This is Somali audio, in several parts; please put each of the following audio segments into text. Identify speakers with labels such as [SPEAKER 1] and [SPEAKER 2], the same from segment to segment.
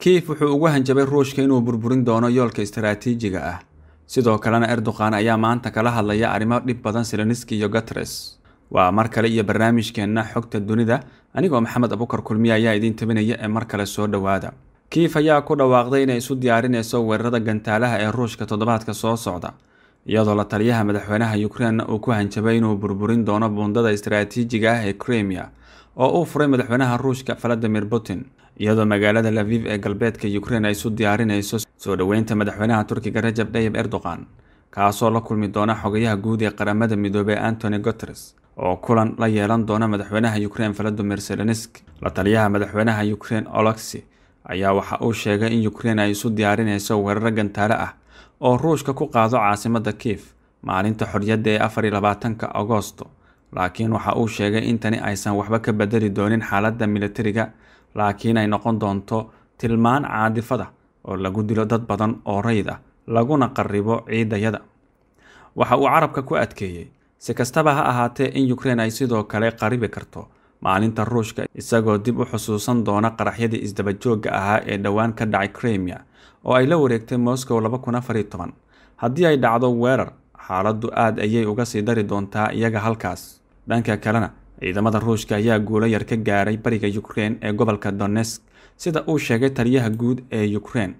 [SPEAKER 1] kiif wuxuu ugu hanjabay ruushka inuu burburin doono yoolka istaraatiijiga ah sidoo kalena erdogan ayaa maanta kala hadlaya arrimo dhib badan seloniski iyo gatres waa mar kale iyo barnaamijkeenna xogta dunida anigoo maxamed abukar kulmiye ayaa idiin tabinaya ee mar kale soo dhowaada kiif ayaa ku dhawaaqday inay isu diyaarinayso weerarada gantaalaha ee ruushka toddobaadka soo socda iyadoo la taliyaha madaxweynaha yukreinna uu ku hanjabay inuu burburin doono buundada istaraatiijiga ah ee kremiya oo uu furay madaxweynaha ruushka valadimir putin iyadoo magaalada laviv ee galbeedka yukrain ay isu diyaarinayso soo dhoweynta madaxweynaha turkiga rajab dhayib erdogan kaasoo la kulmi doona xogayaha guud ee qaramada midoobey antony guteres oo kulan la yeelan doona madaxweynaha yukrain valadimir selonisk la taliyaha madaxweynaha yukrain oloxi ayaa waxa uu sheegay in yukrain ay isu diyaarinayso weeraro gantaale ah oo ruushka ku qaado caasimadda kiif maalinta xorriyadda ee afar iyo labaatanka agosto laakiin waxa uu sheegay in tani aysan waxba ka bedeli doonin xaaladda militariga laakiin ay noqon doonto tilmaan caadifada oo lagu dilo dad badan oo rayd ah laguna qaribo ciidayada waxa uu carabka ku adkeeyey si kastaba ha ahaatee in yukrain ay sidoo kale qaribi karto maalinta ruushka isagoo dib u xusuusan doona qaraxyadii isdabajoogga ahaa ee dhowaan ka dhacay kremia oo ay la wareegtay moscow haddii ay dhacdo weerar xaaladdu aad ayay uga sii dari doontaa iyaga halkaas dhanka kalena ciidamada ruushka ayaa guulo yar ka gaaray bariga yukrein ee gobolka donesk sida uu sheegay taliyaha guud ee yukrain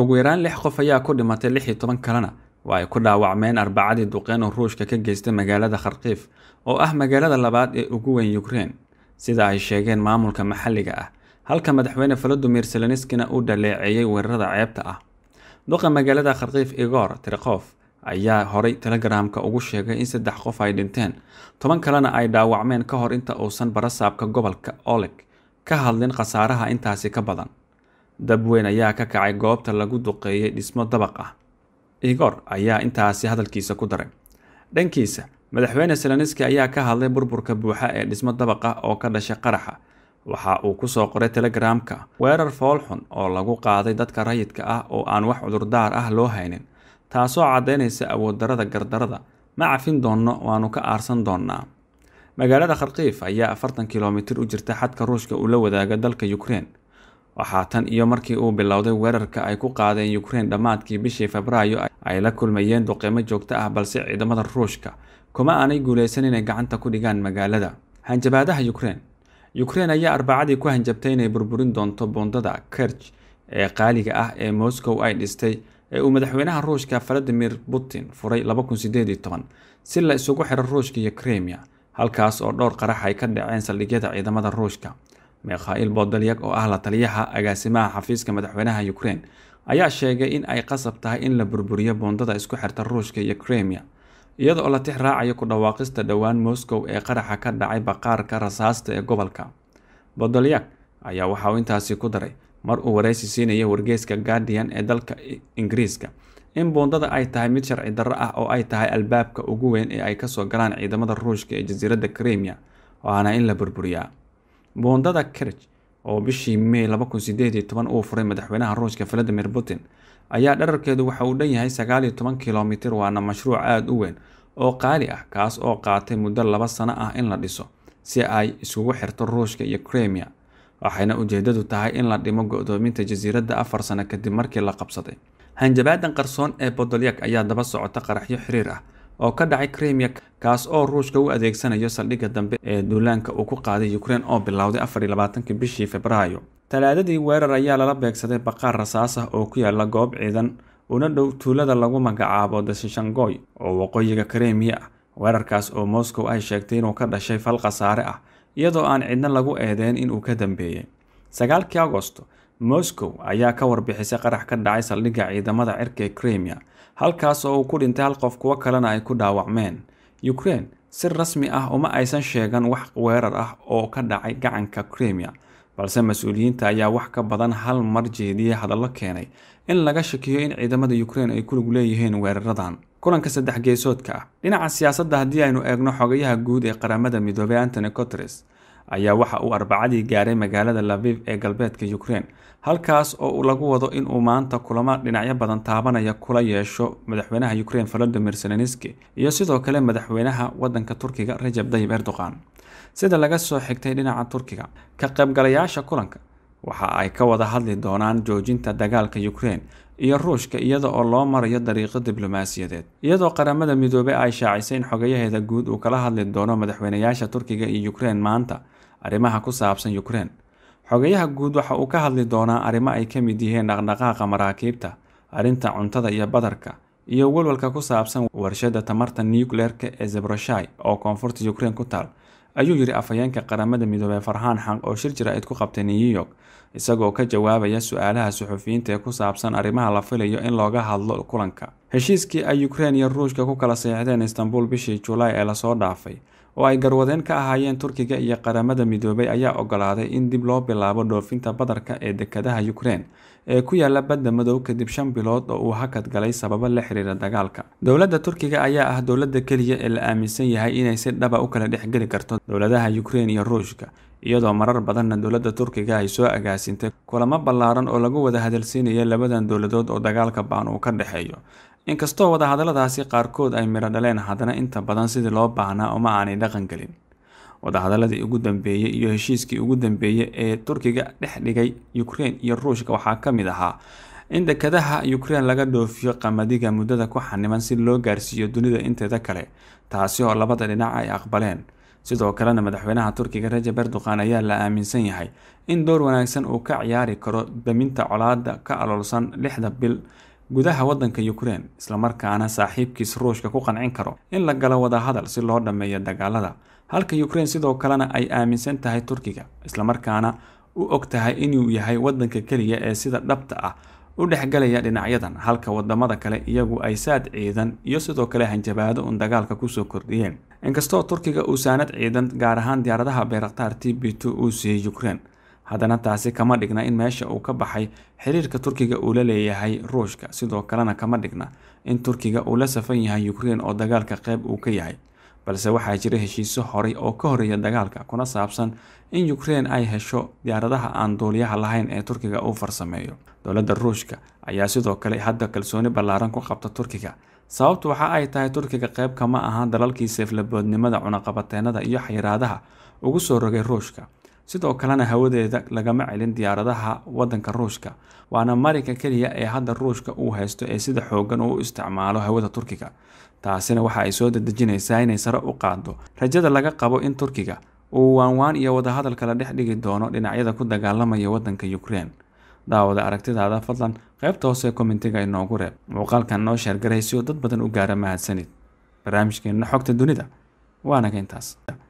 [SPEAKER 1] ugu yaraan lix qof ayaa ku dhimatay lix iyo toban kalena waa ay ku dhaawacmeen arbacadii duqeen oo ruushka ka geystay magaalada kharkiif oo ah magaalada labaad ee ugu weyn yukrein sida ay sheegeen maamulka maxalliga ah halka madaxweyne volodimir seleniskina uu dhaleeceeyey weerarada ceebta ah duqa magaalada kharkiif igor trekhof ayaa horay telegramka ugu sheegay in saddex qof ay dhinteen toban kalena ay dhaawacmeen ka hor inta uusan barasaabka gobolka oleg ka hadlin khasaaraha intaasi ka badan dab weyn ayaa ka kacay goobta lagu duqeeyey dhismo dabaq ah igor ayaa intaasi hadalkiisa ku daray dhankiisa madaxweyne seloniski ayaa ka hadlay burburka buuxa ee dhismo dabaq ah oo ka dhashay qaraxa waxa uu kusoo qoray telegramka weerar foolxun oo lagu qaaday dadka rayidka ah oo aan wax cudurdaar ah loo haynin taasoo caddaynaysa awooddarada gardarada ma cafin doonno waannu ka aarsan doonnaa magaalada kharkiif ayaa afartan kilomitir u jirta xadka ruushka uu la wadaaga dalka yukrain waxaa tan iyo markii uu bilowday weerarka ay ku qaadeen yukrein dhammaadkii bishii febraayo ay la kulmayeen duqeymo joogto ah balse ciidamada ruushka kuma aanay guulaysan inay gacanta ku dhigaan magaalada hanjabaadaha yukrain yukrein ayaa arbacadii ku hanjabtay inay burburin doonto buundada kerj ee qaaliga ah ee moscow ay dhistay ee uu madaxweynaha ruushka valadimir putin furay si la isugu xiro ruushka iyo kremia halkaas oo dhowr qarax ay ka dhaceen saldhigyada ciidamada ruushka mikhail bodolyak oo ah la taliyaha agaasimaha xafiiska madaxweynaha ukrein ayaa sheegay in ay qasab tahay in la burburiyo buundada isku xirta ruushka iyo kremia iyada la tix raacayo ku dhawaaqista dhowaan moscow ee qaraxa ka dhacay baqaarka rasaasta ee gobolka bodolyak ayaa waxa uu intaasi ku daray mar uu wareysi siinaya wargeyska guardian ee dalka ingiriiska in buundada ay tahay mid sharci darro ah oo ay tahay albaabka ugu weyn ee ay kasoo galaan ciidamada ruushka ee jasiiradda kremia waana in la burburiyaa buundada kerch oo bishii may uu furay madaxweynaha ruushka valadimir putin ayaa dherarkeedu waxa uu dhan yahay sagaaliyo kilomitir waana mashruuc aada u weyn oo qaali ah kaas oo qaatay muddo laba sano ah in la dhiso si ay isugu xirto ruushka iyo kremia waxayna ujeedadu tahay in la dhimo go-doominta jasiiradda afar sano kadib markii la qabsaday hanjabaadan qarsoon ee bodolyak ayaa daba socota qaraxyo xiriir ah oo ka dhacay krimiya kaas oo ruushka u adeegsanayo saldhigga dambe ee duulaanka uu ku qaaday ukrein oo bilowday afar bishii febraayo talaadadii weerar ayaa lala beegsaday baqaar rasaas ah oo ku yaala goob ciidan una dhow tuulada lagu magacaabo deshishangoy oo waqooyiga krimiya ah weerarkaas oo moscow ay sheegtay inuu ka dhashay fal khasaare ah iyadoo aan cidna lagu eedeyn inuu ka dambeeyey sagaalkii agosto moscow ayaa ka warbixisay qarax ka dhacay saldhigga ciidamada cirka ee kremia halkaas oo uu ku dhintay hal qof kuwo kalena ay ku dhaawacmeen ukraine si rasmi ah uma aysan sheegan wax weerar ah oo ka dhacay gacanka kremia balse mas-uuliyiinta ayaa wax ka badan hal mar jeediyey hadallo keenay in laga shakiyo in ciidamada ukraine ay ku lug leeyihiin weeraradan kulanka saddex geesoodka ah dhinaca siyaasadda haddii aynu eegno xogayaha guud ee qaramada midoobey antony cotres ayaa waxa uu arbacadii gaaray magaalada laviv ee galbeedka ukrein halkaas oo lagu wado in uu maanta kulamo dhinacyo badan taabanaya kula yeesho madaxweynaha ukrein volodimir zelenski iyo sidoo kale madaxweynaha waddanka turkiga rajab dayib erdogan sida laga soo xigtay dhinaca turkiga ka qaybgalayaasha kulanka waxa ay ka wada hadli doonaan joojinta dagaalka ukraine iyo ruushka iyada oo loo marayo dariiqo diblomaasiyadeed iyadoo qaramada midoobey ay shaacisay in xogayaheeda guud uu kala hadli doono madaxweynayaasha turkiga iyo yukrein maanta arrimaha ku saabsan yukrein xogayaha guud waxa uu ka hadli doonaa arrimo ay ka mid yihiin dhaqdhaqaaqa maraakiibta arrinta cuntada iyo badarka iyo walwalka ku saabsan warshada tamarta niukleerka ee zebroshay oo koonfurta yukrein ku taal ayuu yidhi afhayeenka qaramada midoobey farhaan xaq oo shir jira id ku qabtay new york isagoo ka jawaabaya su-aalaha suxufiyiinta ee ku saabsan arrimaha la filayo in looga hadlo kulanka heshiiskii ay ukrein iyo ruushka ku kala saxiixdeen istanbul bishii julaay ee lasoo dhaafay oo ay garwadeen ka ahaayeen turkiga iyo qaramada midoobay ayaa ogolaaday in dib loo bilaabo dhoofinta badarka ee dekedaha ukrein ee ku yaala badda madow kadib shan bilood oo uu hakad galay sababo la xiriira dagaalka dowladda turkiga ayaa ah dowladda keliya ee la aaminsan yahay inay si dhaba u kala dhexgeli karto dowladaha ukrein iyo ruushka iyadoo marar badanna dowladda turkiga ay soo agaasintay kulamo ballaaran oo lagu wada hadalsiinaya labadan dowladood oo dagaalka baan uu ka dhexeeyo inkastoo wadahadalladaasi qaarkood ay midho dhaleen haddana inta badan sidii loo baahnaa uma aanay dhaqan gelin wadahadaladii ugu dambeeyey iyo heshiiskii ugu dambeeyey ee turkiga dhex dhigay ukraine iyo ruushka waxaa ka mid ahaa in dekadaha ukraine laga dhoofiyo qamadiga muddada ku xaniman si loo gaarsiiyo dunida inteeda kale taasi oo labada dhinac ay aqbaleen sidoo kalena madaxweynaha turkiga rajab erdogan ayaa la aaminsan yahay in door wanaagsan uu ka ciyaari karo daminta colaada ka aloolsan lixda bil gudaha wadanka ukraine islamarkaana saaxiibkiis ruushka ku qancin karo in la galo wadahadal si loo dhammeeyo dagaalada halka ukraine sidoo kalena ay aaminsan tahay turkiga islamarkaana u og tahay inuu yahay wadanka keliya ee sida dhabta ah u dhexgalaya dhinacyadan halka wadamada kale iyagu ay saad ciidan iyo sidoo kale hanjabaado un dagaalka kusoo kordhiyeen inkastoo turkiga uu saanad ciidan gaar ahaan diyaaradaha beeraktaar t b t uu siiyey ukraine haddana taasi kama dhigna in meesha uu ka baxay xiriirka turkiga uu la leeyahay ruushka sidoo kalena kama dhigna in turkiga uu la safan yahay ukraine oo dagaalka qayb uu ka yahay balse waxaa jira heshiiso horay oo ka horreeya dagaalka kuna saabsan in yukrein ay hesho diyaaradaha aan duuliyaha lahayn ee turkiga uu farsameeyo dowladda ruushka ayaa sidoo kale hadda kalsooni ballaaran ku qabta turkiga sababtu waxa ah ay tahay turkiga qayb kama aha dalalkii seeflaboodnimada cunaqabateennada iyo xayiraadaha ugu soo rogay ruushka sidoo kalena hawadeeda lagama celin diyaaradaha waddanka ruushka waana marayka keliya ee hadda ruushka uu haysto ee sida xooggan uu isticmaalo hawada turkiga taasina waxa ay soo dadejinaysaa inay sare u qaado rajada laga qabo in turkiga uu waanwaan iyo wadahadalka la dhex dhigi doono dhinacyada ku dagaalamaya wadanka ukrein daawada aragtidaada fadlan qaybta hoose kommentiga inoogu reeb muuqaalkan noo sheergaray si oo dad badan u gaara mahadsanid barnaamijkeenna xogta dunida waanaga intaas